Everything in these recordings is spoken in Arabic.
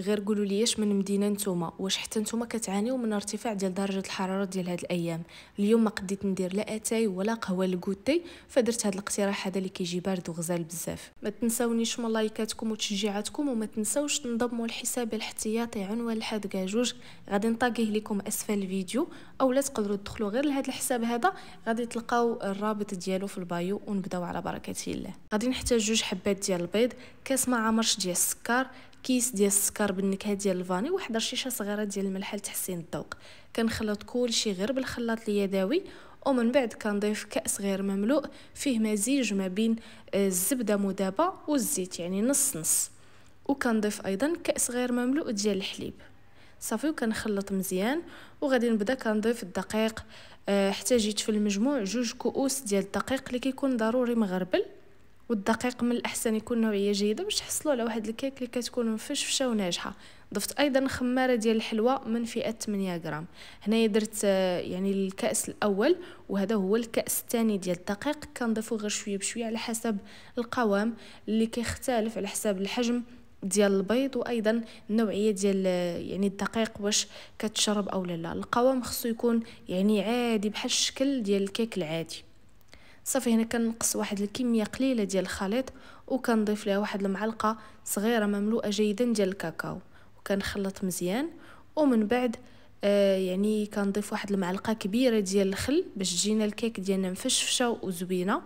غير قولوا لي اش من مدينه نتوما واش حتى نتوما كتعانيو من ارتفاع ديال درجه الحراره ديال هاد الايام اليوم ما قديت ندير لا اتاي ولا قهوه لكوتي فدرت هاد الاقتراح هذا اللي كيجي بارد وغزال بزاف ما تنساونيش من لايكاتكم وتشجيعاتكم وما تنساوش تنضموا لحساب الاحتياطي عنوان الحادقه جوج غادي نطاقيه لكم اسفل الفيديو اولا تقدروا تدخلوا غير لهاد الحساب هذا غادي تلقاو الرابط ديالو في البايو ونبداو على بركه الله غادي نحتاج جوج حبات ديال البيض كاس ما عمرش ديال السكر كيس ديال السكر بالنكهه ديال الفاني وواحد رشيشه صغيره ديال الملح لتحسين الذوق كنخلط كلشي غير بالخلاط اليدوي ومن بعد كنضيف كاس غير مملوء فيه مزيج ما بين آه، الزبده مذابه والزيت يعني نص نص وكنضيف ايضا كاس غير مملوء ديال الحليب صافي وكنخلط مزيان وغادي نبدا كنضيف الدقيق احتاجيت آه، في المجموع جوج كؤوس ديال الدقيق اللي كيكون ضروري مغربل والدقيق من الاحسن يكون نوعيه جيده باش تحصلوا على واحد الكيك اللي كتكون مفشفشه وناجحه ضفت ايضا خماره ديال الحلوى من فئه 8 غرام هنايا درت آه، يعني الكاس الاول وهذا هو الكاس الثاني ديال الدقيق كنضيفو غير شويه بشويه على حسب القوام اللي كيختلف على حسب الحجم ديال البيض وايضا النوعيه ديال آه، يعني الدقيق واش كتشرب او لا القوام خصو يكون يعني عادي بحال الشكل ديال الكيك العادي صافي هنا كنقص واحد الكميه قليله ديال الخليط وكنضيف ليها واحد المعلقه صغيره مملوءه جيدا ديال الكاكاو وكنخلط مزيان ومن بعد آه يعني كنضيف واحد المعلقه كبيره ديال الخل باش تجينا الكيك ديالنا مفشفشه وزوينه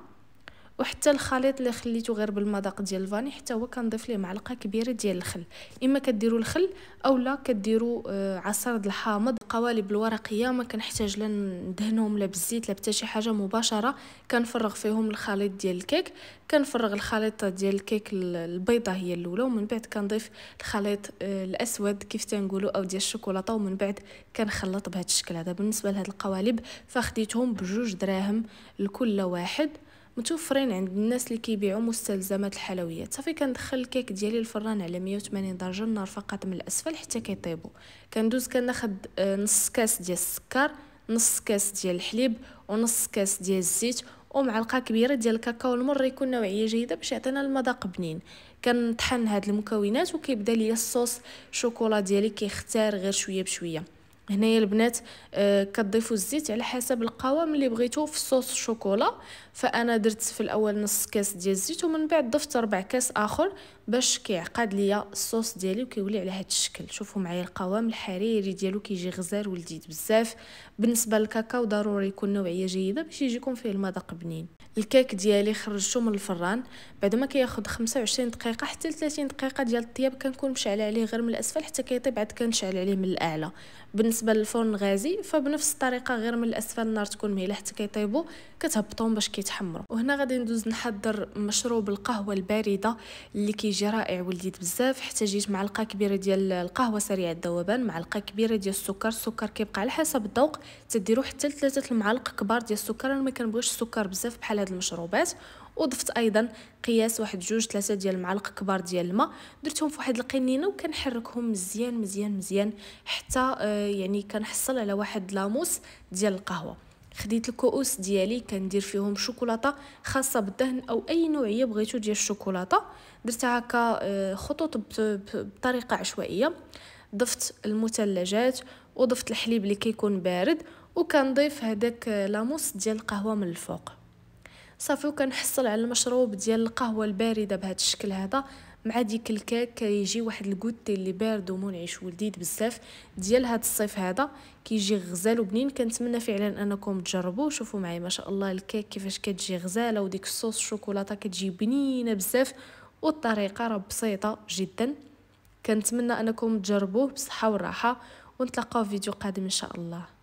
وحتى الخليط اللي خليته غير بالمذاق ديال الفاني حتى هو كنضيف ليه معلقه كبيره ديال الخل اما كديروا الخل اولا كديروا آه، عصير الحامض القوالب الورقيه ما كنحتاج لا ندهنهم لا بالزيت لا حتى شي حاجه مباشره كنفرغ فيهم الخليط ديال الكيك كنفرغ الخليط ديال الكيك البيضه هي الاولى ومن بعد كنضيف الخليط آه، الاسود كيف تنقولوا او ديال الشوكولاته ومن بعد كنخلط بهذا الشكل هذا بالنسبه لهاد القوالب فخديتهم بجوج دراهم لكل واحد متوفرين عند الناس اللي كيبيعوا مستلزمات الحلويات صافي كندخل الكيك ديالي الفران على 180 درجه النار فقط من الاسفل حتى كيطيبوا كندوز كناخد آه، نص كاس ديال السكر نص كاس ديال الحليب ونص كاس ديال الزيت ومعلقه كبيره ديال الكاكاو المر يكون نوعيه جيده باش يعطينا المذاق بنين كنطحن هاد المكونات وكيبدا ليا الصوص شوكولا ديالي كيختار غير شويه بشويه هنايا البنات آه، كتضيفوا الزيت على حسب القوام اللي بغيتو في صوص الشوكولا فانا درت في الاول نص كاس ديال الزيت ومن بعد ضفت ربع كاس اخر باش كيعقد ليا الصوص ديالي وكيولي على هذا الشكل شوفوا معايا القوام الحريري ديالو كيجي غزال ولذيذ بزاف بالنسبه للكاكاو ضروري يكون نوعيه جيده باش يجيكم فيه المذاق بنين الكيك ديالي خرجته من الفران بعد ما كياخذ 25 دقيقه حتى 30 دقيقه ديال الطياب كنكون مشعله عليه غير من الاسفل حتى كيطيب عاد كنشعل عليه من الاعلى بالنسبه للفرن الغازي فبنفس الطريقه غير من الاسفل النار تكون مهيله حتى كيطيبوا كتهبطهم باش كيتحمروا وهنا غادي ندوز نحضر مشروب القهوه البارده اللي كيجي رائع ولديت بزاف جيت معلقه كبيره ديال القهوه سريعه الذوبان معلقه كبيره ديال السكر السكر كيبقى على حسب الذوق تديروا حتى ثلاثه المعالق كبار ديال السكر انا ما كنبغيش السكر بزاف بحال هاد المشروبات وضفت ايضا قياس واحد جوج ثلاثه ديال المعالق كبار ديال الماء درتهم في واحد القنينه وكنحركهم مزيان مزيان مزيان حتى آه، يعني كنحصل على واحد لاموس ديال القهوه خديت الكؤوس ديالي كندير فيهم شوكولاته خاصه بالدهن او اي نوعيه بغيتو ديال الشوكولاته درتها هكا آه، خطوط بطريقه عشوائيه ضفت المثلجات وضفت الحليب اللي كيكون بارد وكنضيف هذاك آه، لاموس ديال القهوه من الفوق صافي وكنحصل على المشروب ديال القهوه البارده بهذا الشكل هذا مع ديك الكاك كيجي واحد الكوتي اللي بارد ومنعش ولذيذ بزاف ديال هاد الصيف هذا كيجي غزال وبنين كنتمنى فعلا انكم تجربوه شوفوا معايا ما شاء الله الكيك كيفاش كتجي غزاله وديك الصوص الشوكولاته كتجي بنينه بزاف والطريقه راه بسيطه جدا كنتمنى انكم تجربوه بصحه وراحه ونتلاقاو في فيديو قادم ان شاء الله